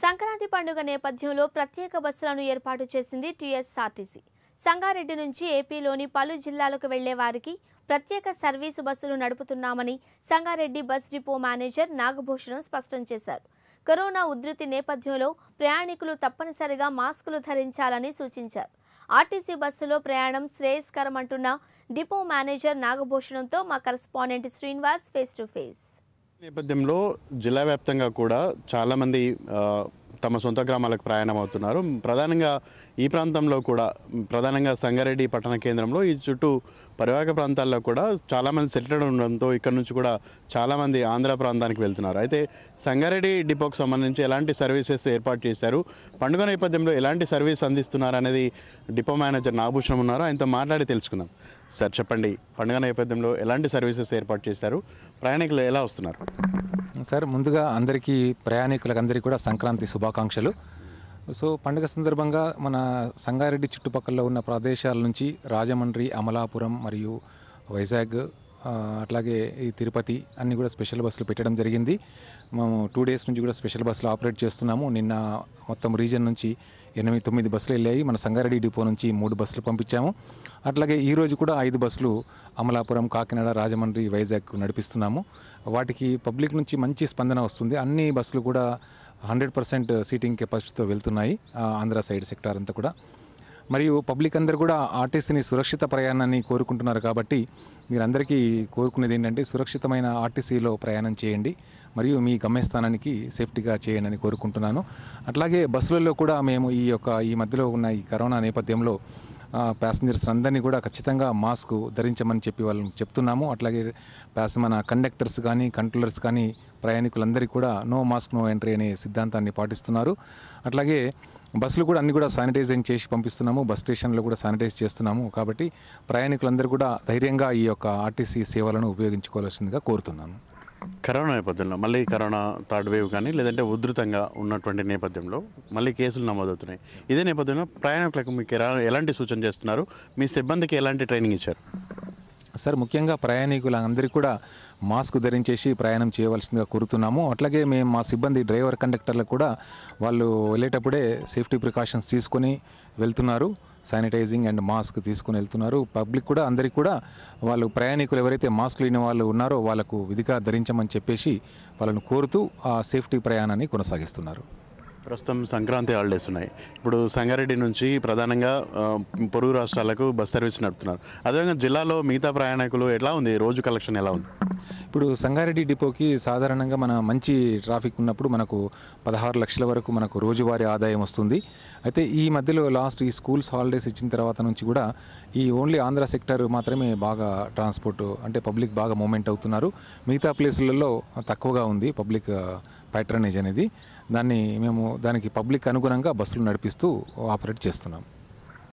సంక్రాంతి పండుగ నేపథ్యంలో ప్రత్యేక బస్సులను ఏర్పాటు చేసింది టీఎస్ఆర్టీసీ సంగారెడ్డి నుంచి ఏపీలోని పలు జిల్లాలకు వెళ్లే వారికి ప్రత్యేక సర్వీసు బస్సులు నడుపుతున్నామని Sangareddy bus depot manager Nagabhushanam స్పష్టం చేశారు కరోనా ఉధృతి నేపథ్యంలో ప్రయాణికులు తప్పనిసరిగా మాస్కులు ధరించాలని సూచించారు ఆర్టీసీ బస్సులో ప్రయాణం శ్రేయస్కరం అంటున్న డిపో మేనేజర్ నాగభూషణంతో మా correspondent Srinivas face to face నేపథ్యంలో జిల్లా వ్యాప్తంగా కూడా చాలామంది తమ సొంత గ్రామాలకు ప్రయాణం అవుతున్నారు ప్రధానంగా ఈ ప్రాంతంలో కూడా ప్రధానంగా సంగారెడ్డి పట్టణ కేంద్రంలో ఈ చుట్టూ పరివాహక ప్రాంతాల్లో కూడా చాలామంది సెటిల్డ్ ఉండడంతో ఇక్కడ నుంచి కూడా చాలామంది ఆంధ్ర ప్రాంతానికి వెళ్తున్నారు అయితే సంగారెడ్డి డిపోకు సంబంధించి ఎలాంటి సర్వీసెస్ ఏర్పాటు చేశారు పండుగ నేపథ్యంలో ఎలాంటి సర్వీస్ అందిస్తున్నారు అనేది డిపో మేనేజర్ నాభూషణం ఉన్నారు ఆయనతో మాట్లాడి తెలుసుకుందాం సార్ చెప్పండి పండుగ నేపథ్యంలో ఎలాంటి సర్వీసెస్ ఏర్పాటు చేశారు ప్రయాణికులు ఎలా వస్తున్నారు సార్ ముందుగా అందరికీ ప్రయాణికులకు అందరికీ కూడా సంక్రాంతి శుభాకాంక్షలు సో పండుగ సందర్భంగా మన సంగారెడ్డి చుట్టుపక్కల ఉన్న ప్రదేశాల నుంచి రాజమండ్రి అమలాపురం మరియు వైజాగ్ అట్లాగే ఈ తిరుపతి అన్నీ కూడా స్పెషల్ బస్సులు పెట్టడం జరిగింది మేము టూ డేస్ నుంచి కూడా స్పెషల్ బస్సులు ఆపరేట్ చేస్తున్నాము నిన్న మొత్తం రీజన్ నుంచి ఎనిమిది తొమ్మిది బస్సులు వెళ్ళాయి మన సంగారెడ్డి డిపో నుంచి మూడు బస్సులు పంపించాము అట్లాగే ఈరోజు కూడా ఐదు బస్సులు అమలాపురం కాకినాడ రాజమండ్రి వైజాగ్ నడిపిస్తున్నాము వాటికి పబ్లిక్ నుంచి మంచి స్పందన వస్తుంది అన్ని బస్సులు కూడా హండ్రెడ్ పర్సెంట్ సీటింగ్ కెపాసిటీతో వెళ్తున్నాయి ఆంధ్ర సైడ్ సెక్టార్ అంతా కూడా మరియు పబ్లిక్ అందరూ కూడా ఆర్టీసీని సురక్షిత ప్రయాణాన్ని కోరుకుంటున్నారు కాబట్టి మీరందరికీ కోరుకునేది ఏంటంటే సురక్షితమైన ఆర్టీసీలో ప్రయాణం చేయండి మరియు మీ గమ్యస్థానానికి సేఫ్టీగా చేయండి అని కోరుకుంటున్నాను అట్లాగే బస్సులలో కూడా మేము ఈ యొక్క ఈ మధ్యలో ఉన్న ఈ కరోనా నేపథ్యంలో ప్యాసింజర్స్ అందరినీ కూడా ఖచ్చితంగా మాస్క్ ధరించమని చెప్పి వాళ్ళని చెప్తున్నాము అట్లాగే ప్యాస మన కండక్టర్స్ కానీ కంట్రోలర్స్ కానీ ప్రయాణికులందరికీ కూడా నో మాస్క్ నో ఎంట్రీ అనే సిద్ధాంతాన్ని పాటిస్తున్నారు అట్లాగే బస్సులు కూడా అన్ని కూడా శానిటైజింగ్ చేసి పంపిస్తున్నాము బస్ స్టేషన్లో కూడా శానిటైజ్ చేస్తున్నాము కాబట్టి ప్రయాణికులందరూ కూడా ధైర్యంగా ఈ యొక్క ఆర్టీసీ సేవలను ఉపయోగించుకోవాల్సిందిగా కోరుతున్నాను కరోనా నేపథ్యంలో మళ్ళీ కరోనా థర్డ్ వేవ్ కానీ లేదంటే ఉధృతంగా ఉన్నటువంటి నేపథ్యంలో మళ్ళీ కేసులు నమోదవుతున్నాయి ఇదే నేపథ్యంలో ప్రయాణికులకు మీకు ఎలా ఎలాంటి సూచన చేస్తున్నారు మీ సిబ్బందికి ఎలాంటి ట్రైనింగ్ ఇచ్చారు సార్ ముఖ్యంగా ప్రయాణికులందరికీ కూడా మాస్క్ ధరించేసి ప్రయాణం చేయవలసిందిగా కోరుతున్నాము అట్లాగే మేము మా సిబ్బంది డ్రైవర్ కండక్టర్లకు కూడా వాళ్ళు వెళ్ళేటప్పుడే సేఫ్టీ ప్రికాషన్స్ తీసుకొని వెళ్తున్నారు శానిటైజింగ్ అండ్ మాస్క్ తీసుకుని వెళ్తున్నారు పబ్లిక్ కూడా అందరికీ కూడా వాళ్ళు ప్రయాణికులు ఎవరైతే మాస్క్ లేని వాళ్ళు ఉన్నారో వాళ్ళకు విధిగా ధరించమని చెప్పేసి వాళ్ళను కోరుతూ ఆ సేఫ్టీ ప్రయాణాన్ని కొనసాగిస్తున్నారు ప్రస్తుతం సంక్రాంతి హాలిడేస్ ఉన్నాయి ఇప్పుడు సంగారెడ్డి నుంచి ప్రధానంగా పొరుగు రాష్ట్రాలకు బస్ సర్వీస్ నడుపుతున్నారు అదేవిధంగా జిల్లాలో మిగతా ప్రయాణికులు ఎలా ఉంది రోజు కలెక్షన్ ఎలా ఉంది ఇప్పుడు సంగారెడ్డి డిపోకి సాధారణంగా మన మంచి ట్రాఫిక్ ఉన్నప్పుడు మనకు పదహారు లక్షల వరకు మనకు రోజువారీ ఆదాయం వస్తుంది అయితే ఈ మధ్యలో లాస్ట్ ఈ స్కూల్స్ హాలిడేస్ ఇచ్చిన తర్వాత నుంచి కూడా ఈ ఓన్లీ ఆంధ్ర సెక్టర్ మాత్రమే బాగా ట్రాన్స్పోర్ట్ అంటే పబ్లిక్ బాగా మూమెంట్ అవుతున్నారు మిగతా ప్లేసులలో తక్కువగా ఉంది పబ్లిక్ ప్యాట్రనేజ్ అనేది దాన్ని మేము దానికి పబ్లిక్ అనుగుణంగా బస్సులు నడిపిస్తూ ఆపరేట్ చేస్తున్నాం